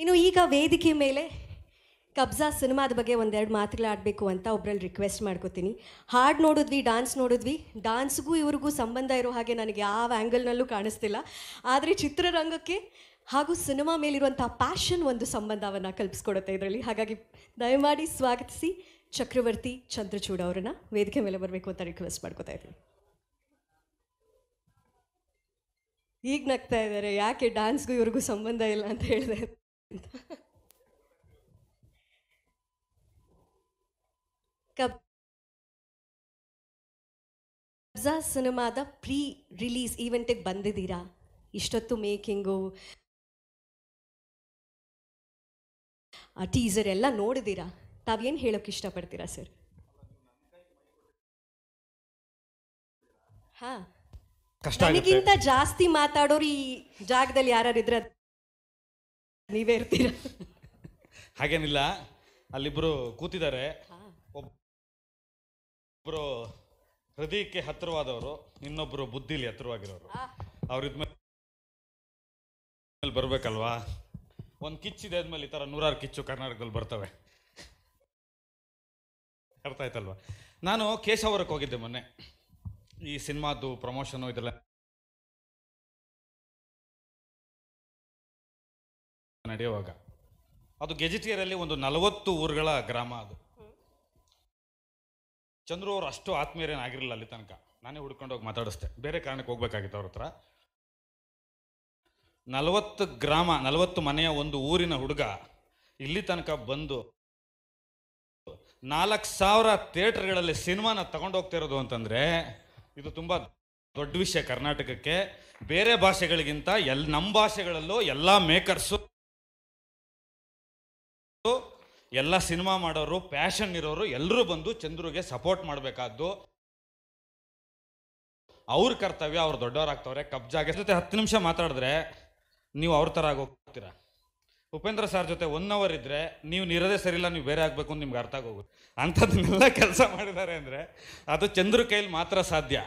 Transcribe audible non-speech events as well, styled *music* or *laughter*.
ಇನ್ನು ಈಗ ವೇದಿಕೆ ಮೇಲೆ ಕಬ್ಜಾ ಸಿನಿಮಾದ ಬಗ್ಗೆ ಒಂದೆರಡು ಮಾತುಗಳಾಡಬೇಕು ಅಂತ ಒಬ್ರಲ್ಲಿ ರಿಕ್ವೆಸ್ಟ್ ಮಾಡ್ಕೋತೀನಿ ಹಾಡು ನೋಡಿದ್ವಿ ಡಾನ್ಸ್ ನೋಡಿದ್ವಿ ಡಾನ್ಸ್ಗೂ ಇವ್ರಿಗೂ ಸಂಬಂಧ ಇರೋ ಹಾಗೆ ನನಗೆ ಯಾವ ಆ್ಯಂಗಲ್ನಲ್ಲೂ ಕಾಣಿಸ್ತಿಲ್ಲ ಆದರೆ ಚಿತ್ರರಂಗಕ್ಕೆ ಹಾಗೂ ಸಿನಿಮಾ ಮೇಲಿರುವಂಥ ಪ್ಯಾಷನ್ ಒಂದು ಸಂಬಂಧವನ್ನು ಕಲ್ಪಿಸ್ಕೊಡುತ್ತೆ ಇದರಲ್ಲಿ ಹಾಗಾಗಿ ದಯಮಾಡಿ ಸ್ವಾಗತಿಸಿ ಚಕ್ರವರ್ತಿ ಚಂದ್ರಚೂಡ ಅವರನ್ನು ವೇದಿಕೆ ಮೇಲೆ ಬರಬೇಕು ಅಂತ ರಿಕ್ವೆಸ್ಟ್ ಮಾಡ್ಕೋತಾ ಇದ್ದೀನಿ ಈಗ ನಗ್ತಾ ಇದ್ದಾರೆ ಯಾಕೆ ಡ್ಯಾನ್ಸ್ಗೂ ಇವ್ರಿಗೂ ಸಂಬಂಧ ಇಲ್ಲ ಅಂತ ಹೇಳಿದೆ *laughs* ಕಬ್ಜಾ ಸಿನಿಮಾದ ಪ್ರೀ ರಿಲೀಸ್ ಈವೆಂಟಿಗೆ ಬಂದಿದ್ದೀರಾ ಇಷ್ಟೊತ್ತು ಮೇಕಿಂಗು ಆ ಟೀಸರ್ ಎಲ್ಲ ನೋಡಿದ್ದೀರಾ ತಾವೇನು ಹೇಳೋಕೆ ಇಷ್ಟಪಡ್ತೀರಾ ಸರ್ ಹಾಂ ನನಗಿಂತ ಜಾಸ್ತಿ ಮಾತಾಡೋರು ಈ ಜಾಗದಲ್ಲಿ ಯಾರು ಇದ್ರೆ ನೀವೇ ಇರ್ತೀರ ಹಾಗೇನಿಲ್ಲ ಅಲ್ಲಿಬ್ರು ಕೂತಿದ್ದಾರೆ ಒಬ್ಬರು ಹೃದಯಕ್ಕೆ ಹತ್ತಿರವಾದವರು ಇನ್ನೊಬ್ರು ಬುದ್ಧಿಲಿ ಹತ್ತಿರವಾಗಿರೋರು ಅವ್ರ ಇದ್ಮೇಲೆ ಬರ್ಬೇಕಲ್ವಾ ಒಂದು ಕಿಚ್ಚಿದೆ ಆದ್ಮೇಲೆ ಈ ಥರ ನೂರಾರು ಕಿಚ್ಚು ಕರ್ನಾಟಕದಲ್ಲಿ ಬರ್ತವೆ ಅರ್ಥ ಆಯ್ತಲ್ವಾ ನಾನು ಕೇಶವರಕ್ಕೆ ಹೋಗಿದ್ದೆ ಮೊನ್ನೆ ಈ ಸಿನಿಮಾದ್ದು ಪ್ರಮೋಷನು ಇದೆಲ್ಲ ನಡೆಯುವಾಗ ಅದು ಗೆಜಿಟಿಯರಲ್ಲಿ ಒಂದು ನಲವತ್ತು ಊರುಗಳ ಗ್ರಾಮ ಅದು ಚಂದ್ರು ಅವರು ಅಷ್ಟು ಆತ್ಮೀಯರೇನಾಗಿರಲಿಲ್ಲ ಅಲ್ಲಿ ತನಕ ನಾನೇ ಹುಡ್ಕೊಂಡು ಹೋಗಿ ಮಾತಾಡಿಸ್ತೆ ಬೇರೆ ಕಾರಣಕ್ಕೆ ಹೋಗ್ಬೇಕಾಗಿತ್ತು ಅವ್ರ ಹತ್ರ ನಲವತ್ತು ಗ್ರಾಮ ನಲವತ್ತು ಮನೆಯ ಒಂದು ಊರಿನ ಹುಡುಗ ಇಲ್ಲಿ ತನಕ ಬಂದು ನಾಲ್ಕು ಸಾವಿರ ಥಿಯೇಟರ್ಗಳಲ್ಲಿ ಸಿನಿಮಾನ ತಗೊಂಡೋಗ್ತಿರೋದು ಇರೋದು ಅಂತಂದ್ರೆ ಇದು ತುಂಬ ದೊಡ್ಡ ವಿಷಯ ಕರ್ನಾಟಕಕ್ಕೆ ಬೇರೆ ಭಾಷೆಗಳಿಗಿಂತ ಎಲ್ ನಮ್ಮ ಭಾಷೆಗಳಲ್ಲೂ ಎಲ್ಲ ಮೇಕರ್ಸು ಎಲ್ಲ ಸಿನಿಮಾ ಮಾಡೋರು ಪ್ಯಾಷನ್ ಇರೋರು ಎಲ್ಲರೂ ಬಂದು ಚಂದ್ರುಗೆ ಸಪೋರ್ಟ್ ಮಾಡಬೇಕಾದ್ದು ಅವ್ರ ಕರ್ತವ್ಯ ಅವ್ರು ದೊಡ್ಡವರಾಗ್ತವ್ರೆ ಕಬ್ಜಾಗೆ ಜೊತೆ ಹತ್ತು ನಿಮಿಷ ಮಾತಾಡಿದ್ರೆ ನೀವು ಅವ್ರ ಥರ ಆಗೋಗ್ತೀರಾ ಉಪೇಂದ್ರ ಸರ್ ಜೊತೆ ಒನ್ ಅವರ್ ಇದ್ದರೆ ನೀವು ನೀರದೇ ಇಲ್ಲ ನೀವು ಬೇರೆ ಆಗಬೇಕು ಅಂತ ನಿಮ್ಗೆ ಅರ್ಥ ಆಗೋಗುತ್ತೆ ಅಂಥದ್ದನ್ನೆಲ್ಲ ಕೆಲಸ ಮಾಡಿದ್ದಾರೆ ಅಂದರೆ ಅದು ಚಂದ್ರ ಕೈಲಿ ಮಾತ್ರ ಸಾಧ್ಯ